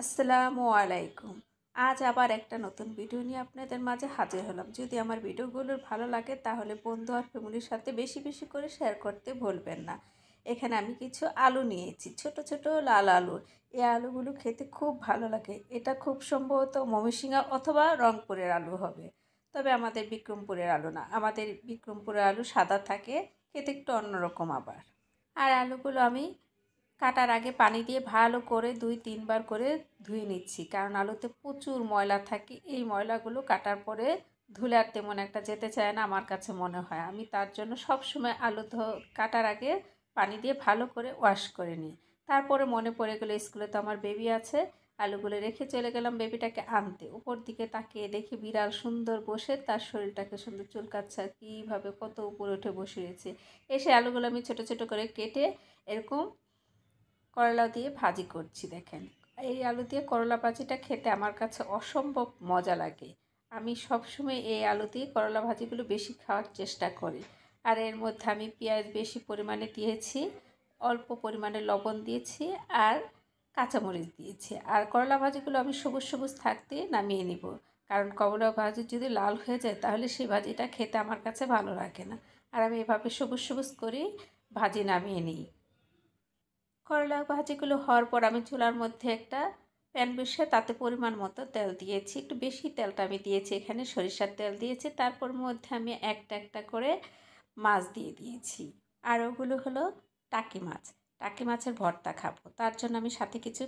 আসসালামু আলাইকুম আজ আবার একটা নতুন ভিডিও নিয়ে আপনাদের মাঝে হাজির হলাম যদি আমার ভিডিওগুলোর ভালো লাগে তাহলে বন্ধু আর ফ্যামিলির সাথে বেশি বেশি করে শেয়ার করতে ভুলবেন না এখানে আমি কিছু আলু নিয়েছি ছোট ছোট লাল আলু এই আলুগুলো খেতে খুব ভালো লাগে এটা খুব সম্ভবত মমিসিংহা অথবা রংপুরের আলু হবে তবে আমাদের বিক্রমপুরের আলু না আমাদের বিক্রমপুরের আলু সাদা থাকে খেতে একটু অন্যরকম আবার আর আলুগুলো আমি কাটার আগে পানি দিয়ে ভালো করে দুই তিনবার করে ধুয়ে নিচ্ছি কারণ আলুতে প্রচুর ময়লা থাকে এই ময়লাগুলো কাটার পরে ধুলে আর তেমন একটা যেতে চায় না আমার কাছে মনে হয় আমি তার জন্য সবসময় আলু কাটার আগে পানি দিয়ে ভালো করে ওয়াশ করে নিই তারপরে মনে পড়ে গেলো স্কুলে তো আমার বেবি আছে আলুগুলো রেখে চলে গেলাম বেবিটাকে আনতে উপর দিকে তাকিয়ে দেখি বিড়াল সুন্দর বসে তার শরীরটাকে সুন্দর চুলকাচ্ছে কীভাবে কত উপরে উঠে বসে রয়েছে এসে আলুগুলো আমি ছোট ছোট করে কেটে এরকম করলা দিয়ে ভাজি করছি দেখেন এই আলু দিয়ে করলা ভাজিটা খেতে আমার কাছে অসম্ভব মজা লাগে আমি সবসময় এই আলু দিয়ে করলা ভাজিগুলো বেশি খাওয়ার চেষ্টা করি আর এর মধ্যে আমি পেঁয়াজ বেশি পরিমাণে দিয়েছি অল্প পরিমাণে লবণ দিয়েছি আর কাঁচামরিচ দিয়েছি আর করলা ভাজিগুলো আমি সবুজ সবুজ থাকতে নামিয়ে নিব কারণ করলা ভাজি যদি লাল হয়ে যায় তাহলে সেই ভাজিটা খেতে আমার কাছে ভালো লাগে না আর আমি এভাবে সবুজ সবুজ করে ভাজি নামিয়ে নিই করলা ভাজিগুলো হওয়ার পর আমি চুলার মধ্যে একটা প্যান বসে তাতে পরিমাণ মতো তেল দিয়েছি একটু বেশি তেলটা আমি দিয়েছি এখানে সরিষার তেল দিয়েছি তারপর মধ্যে আমি একটা একটা করে মাছ দিয়ে দিয়েছি আর ওগুলো হলো টাকি মাছ টাকি মাছের ভর্তা খাবো তার জন্য আমি সাথে কিছু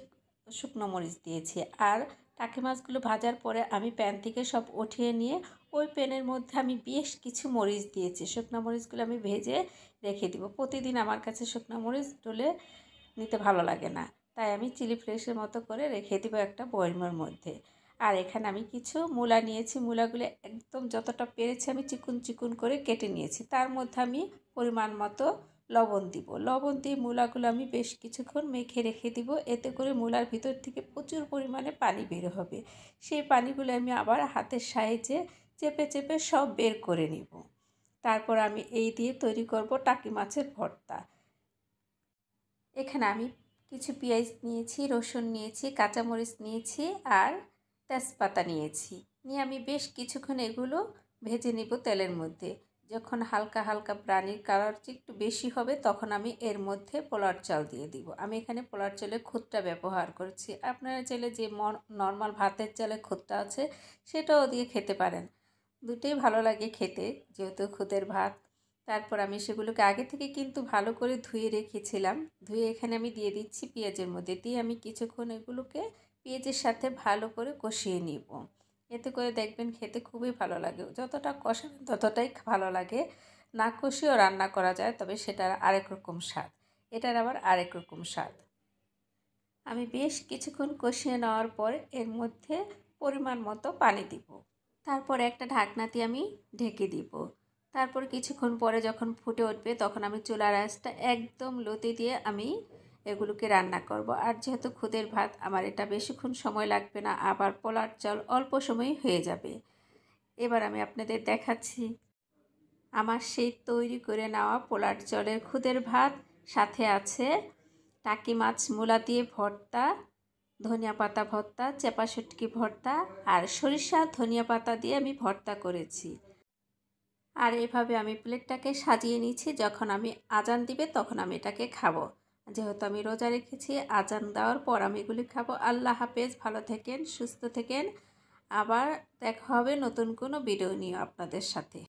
শুকনো মরিচ দিয়েছি আর টাকি মাছগুলো ভাজার পরে আমি প্যান থেকে সব উঠিয়ে নিয়ে ওই প্যানের মধ্যে আমি বেশ কিছু মরিচ দিয়েছি শুকনো মরিচগুলো আমি ভেজে রেখে দিব প্রতিদিন আমার কাছে শুকনো মরিচ ডোলে নিতে ভালো লাগে না তাই আমি চিলি ফ্লেক্সের মতো করে রেখে দিব একটা বয়মের মধ্যে আর এখানে আমি কিছু মূলা নিয়েছি মূলাগুলো একদম যতটা পেরেছি আমি চিকুন চিকুন করে কেটে নিয়েছি তার মধ্যে আমি পরিমাণ মতো লবণ দিব লবণ দিয়ে মূলাগুলো আমি বেশ কিছুক্ষণ মেখে রেখে দিব এতে করে মূলার ভিতর থেকে প্রচুর পরিমাণে পানি বের হবে সেই পানিগুলো আমি আবার হাতের সাহায্যে চেপে চেপে সব বের করে নিব তারপর আমি এই দিয়ে তৈরি করব টাকি মাছের ভর্তা এখানে আমি কিছু পেঁয়াজ নিয়েছি রসুন নিয়েছি কাঁচামরিচ নিয়েছি আর তেজপাতা নিয়েছি নিয়ে আমি বেশ কিছুক্ষণ এগুলো ভেজে নিব তেলের মধ্যে যখন হালকা হালকা প্রাণীর কালার একটু বেশি হবে তখন আমি এর মধ্যে পোলার চাল দিয়ে দিব আমি এখানে পোলার চালের খুদটা ব্যবহার করছি আপনারা চাইলে যে নর্মাল ভাতের চালের খুদটা আছে সেটাও দিয়ে খেতে পারেন দুটোই ভালো লাগে খেতে যেহেতু খুদের ভাত তারপর আমি সেগুলোকে আগে থেকে কিন্তু ভালো করে ধুয়ে রেখেছিলাম ধুয়ে এখানে আমি দিয়ে দিচ্ছি পেঁয়াজের মধ্যে দিয়ে আমি কিছুক্ষণ এগুলোকে পেঁয়াজের সাথে ভালো করে কষিয়ে নিব এতে করে দেখবেন খেতে খুবই ভালো লাগে যতটা কষাবেন ততটাই ভালো লাগে না কষিয়েও রান্না করা যায় তবে সেটার আরেক রকম স্বাদ এটার আবার আরেক রকম স্বাদ আমি বেশ কিছুক্ষণ কষিয়ে নেওয়ার পর এর মধ্যে পরিমাণ মতো পানি দিব তারপর একটা ঢাকনাতে আমি ঢেকে দিব তারপর কিছুক্ষণ পরে যখন ফুটে উঠবে তখন আমি চুলার আঁচটা একদম লতি দিয়ে আমি এগুলোকে রান্না করব আর যেহেতু খুদের ভাত আমার এটা বেশিক্ষণ সময় লাগবে না আবার পোলার চাল অল্প সময় হয়ে যাবে এবার আমি আপনাদের দেখাচ্ছি আমার সেই তৈরি করে নেওয়া পোলার চলের খুদের ভাত সাথে আছে টাকি মাছ মূলা দিয়ে ভর্তা ধনিয়া পাতা ভর্তা চেপা শুটকি ভর্তা আর সরিষা ধনিয়া পাতা দিয়ে আমি ভর্তা করেছি আর এভাবে আমি প্লেটটাকে সাজিয়ে নিচ্ছি যখন আমি আজান দিবে তখন আমি এটাকে খাবো যেহেতু আমি রোজা রেখেছি আজান দেওয়ার পর আমি এগুলি খাবো আল্লাহ হাফেজ ভালো থেকেন সুস্থ থেকেন আবার দেখা হবে নতুন কোনো ভিডিও নিয়ে আপনাদের সাথে